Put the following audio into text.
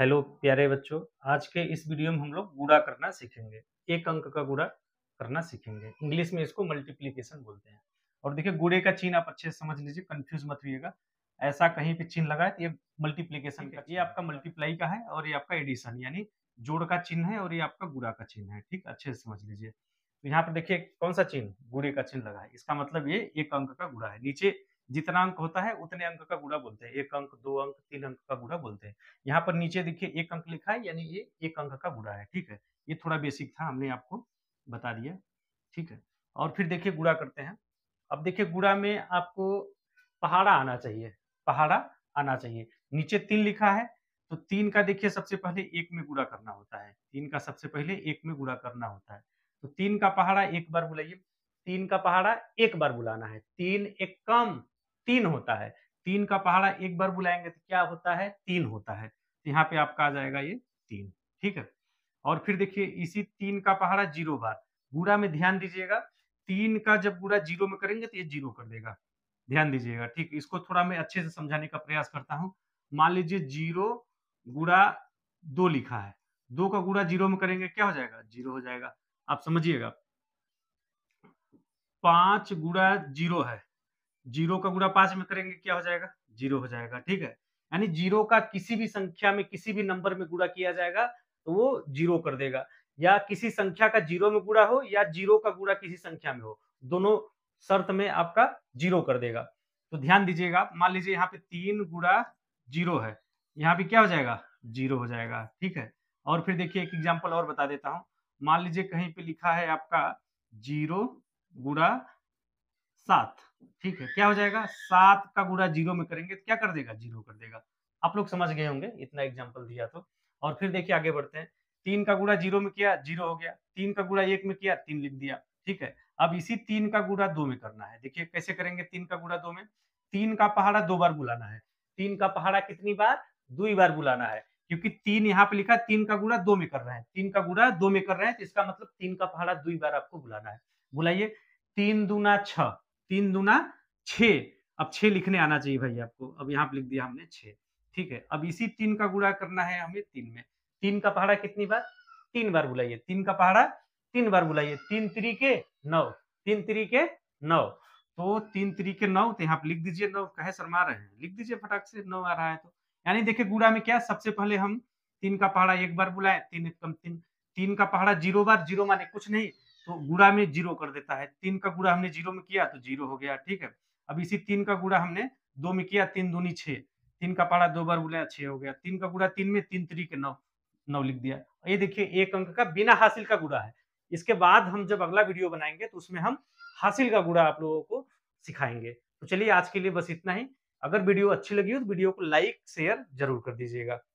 hello प्यारे बच्चों आज के इस वीडियो में हम लोग गुड़ा करना सीखेंगे एक अंक का गुड़ा करना सीखेंगे इंग्लिश में इसको मल्टीप्लीकेशन बोलते हैं और देखिए गुड़े का चिन्ह आप अच्छे से समझ लीजिए कंफ्यूज मत रहिएगा ऐसा कहीं पे चिन्ह लगा है तो ये मल्टीप्लीकेशन का ये आपका मल्टीप्लाई का है और ये आपका एडिशन यानी जोड़ का चिन्ह है और ये आपका गुड़ा का चिन्ह है ठीक अच्छे से समझ लीजिए तो यहाँ पर देखिए कौन सा चिन्ह गुड़े का चिन्ह लगा है इसका मतलब ये एक अंक का गुड़ा है नीचे जितना अंक होता है उतने अंक का गुड़ा बोलते हैं एक अंक दो अंक तीन अंक का गुड़ा बोलते हैं यहाँ पर नीचे देखिए एक अंक लिखा है यानी ये एक अंक का गुड़ा है ठीक है ये थोड़ा बेसिक था हमने आपको बता दिया ठीक है और फिर देखिए गुड़ा करते हैं अब देखिए गुड़ा में आपको पहाड़ा आना चाहिए पहाड़ा आना चाहिए नीचे तीन लिखा है तो तीन का देखिए सबसे पहले एक में गुड़ा करना होता है तीन का सबसे पहले एक में गुड़ा करना होता है तो तीन का पहाड़ा एक बार बुलाइए तीन का पहाड़ा एक बार बुलाना है तीन एक कम तीन होता है तीन का पहाड़ा एक बार बुलाएंगे तो क्या होता है तीन होता है तो यहाँ पे आपका आ जाएगा ये तीन ठीक है और फिर देखिए इसी तीन का पहाड़ा जीरो बार गुड़ा में ध्यान दीजिएगा तीन का जब गुड़ा जीरो में करेंगे तो ये जीरो कर देगा ध्यान दीजिएगा ठीक इसको थोड़ा मैं अच्छे से समझाने का प्रयास करता हूँ मान लीजिए जीरो गुड़ा दो लिखा है दो का गुड़ा जीरो में करेंगे क्या हो जाएगा जीरो हो जाएगा आप समझिएगा पांच गुड़ा जीरो है जीरो का गुणा पांच में करेंगे क्या हो जाएगा जीरो हो जाएगा ठीक है यानी जीरो का किसी भी संख्या में किसी भी नंबर में गुणा किया जाएगा तो वो जीरो कर देगा या किसी संख्या का जीरो में गुणा हो या जीरो का गुणा किसी संख्या में हो दोनों शर्त में आपका जीरो कर देगा तो ध्यान दीजिएगा आप मान लीजिए यहाँ पे तीन गुड़ा जीरो है यहाँ पे क्या हो जाएगा जीरो हो जाएगा ठीक है और फिर देखिए एक एग्जाम्पल और बता देता हूँ मान लीजिए कहीं पे लिखा है आपका जीरो गुड़ा सात ठीक है क्या हो जाएगा सात का गुड़ा जीरो में करेंगे तो क्या कर देगा जीरो कर देगा आप लोग समझ गए होंगे इतना एग्जाम्पल दिया तो और फिर देखिए आगे बढ़ते हैं तीन का गुड़ा जीरो में किया जीरो हो गया तीन का गुड़ा एक में किया तीन लिख दिया ठीक है अब इसी तीन का गुड़ा दो में करना है देखिए कैसे करेंगे तीन का गुड़ा दो में तीन का पहाड़ा दो बार बुलाना है तीन का पहाड़ा कितनी बार दो ही बार बुलाना है क्योंकि तीन यहाँ पे लिखा तीन का गुड़ा दो में कर रहे हैं तीन का गुड़ा दो में कर रहे हैं तो इसका मतलब तीन का पहाड़ा दो बार आपको बुलाना है बुलाइए तीन दूना छ तीन दुना छ अब छ लिखने आना चाहिए भाई आपको अब यहाँ लिख दिया हमने छ ठीक है अब इसी तीन का गुणा करना है हमें तीन में तीन का पहाड़ा कितनी बार तीन बार बुलाइए तीन का पहाड़ा तीन बार बुलाइए तीन तरीके नौ तीन तरीके नौ तो तीन तरीके नौ तो यहाँ लिख दीजिए नौ कहे शर्मा रहे हैं लिख दीजिए फटाक से नौ आ रहा है तो यानी देखिए गुड़ा में क्या सबसे पहले हम तीन का पहाड़ा एक बार बुलाए तीन एकदम कम तीन तीन का पहाड़ा जीरो बार जीरो माने कुछ नहीं तो गुड़ा में जीरो कर देता है तीन का गुड़ा हमने जीरो में किया तो जीरो हो गया ठीक है अब इसी तीन का गुड़ा हमने दो में किया तीन दूनी छे तीन का पारा दो बार बोला छे हो गया तीन का गुड़ा तीन में तीन त्रिक नौ नौ लिख दिया ये देखिए एक अंक का बिना हासिल का गुड़ा है इसके बाद हम जब अगला वीडियो बनाएंगे तो उसमें हम हासिल का गुड़ा आप लोगों को सिखाएंगे तो चलिए आज के लिए बस इतना ही अगर वीडियो अच्छी लगी हो तो वीडियो को लाइक शेयर जरूर कर दीजिएगा